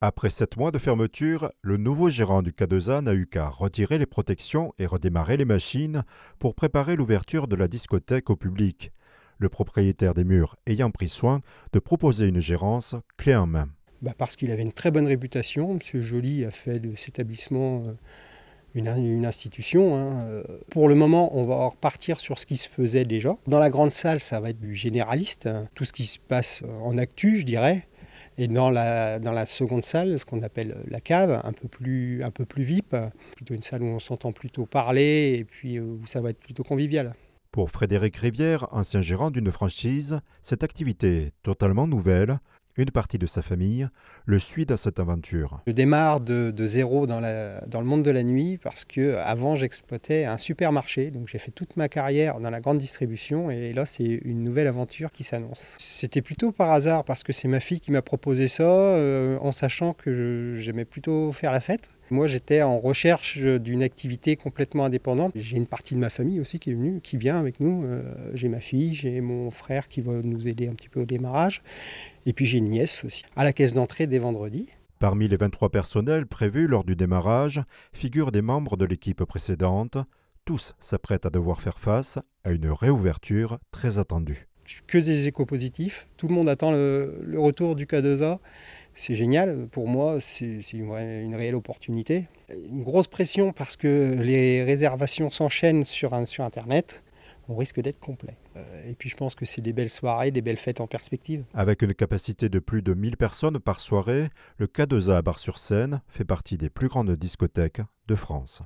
Après sept mois de fermeture, le nouveau gérant du Cadeza n'a eu qu'à retirer les protections et redémarrer les machines pour préparer l'ouverture de la discothèque au public. Le propriétaire des murs ayant pris soin de proposer une gérance clé en main. Bah, parce qu'il avait une très bonne réputation. M. Joly a fait de cet établissement euh, une, institution. Hein, euh. Pour le moment, on va repartir sur ce qui se faisait déjà. Dans la grande salle, ça va être du généraliste, hein. tout ce qui se passe en actu, je dirais. Et dans la, seconde salle, ce qu'on appelle euh, la cave, un peu plus, un peu plus VIP, plutôt une salle où on s'entend plutôt parler et puis euh, où ça va être plutôt convivial. Pour Frédéric Rivière, ancien gérant d'une franchise, cette activité totalement nouvelle une partie de sa famille le suit dans cette aventure. Je démarre de, zéro dans, le monde de la nuit parce que avant j'exploitais un supermarché, donc j'ai fait toute ma carrière dans la grande distribution et là c'est une nouvelle aventure qui s'annonce. C'était plutôt par hasard parce que c'est ma fille qui m'a proposé ça euh, en sachant que j'aimais plutôt faire la fête. Moi, j'étais en recherche euh, d'une activité complètement indépendante. J'ai une partie de ma famille aussi qui est venue, qui vient avec nous. Euh, j'ai ma fille, j'ai mon frère qui va nous aider un petit peu au démarrage. Et puis j'ai une nièce aussi, à la caisse d'entrée dès vendredi. Parmi les 23 personnels prévus lors du démarrage figurent des membres de l'équipe précédente. Tous s'apprêtent à devoir faire face à une réouverture très attendue. Que des échos positifs. Tout le monde attend le, retour du k 2 c'est génial. Pour moi, c'est une, réelle opportunité. Une grosse pression parce que les réservations s'enchaînent sur, Internet. On risque d'être complet. Euh, et puis je pense que c'est des belles soirées, des belles fêtes en perspective. Avec une capacité de plus de 1000 personnes par soirée, le K2A à Bar-sur-Seine fait partie des plus grandes discothèques de France.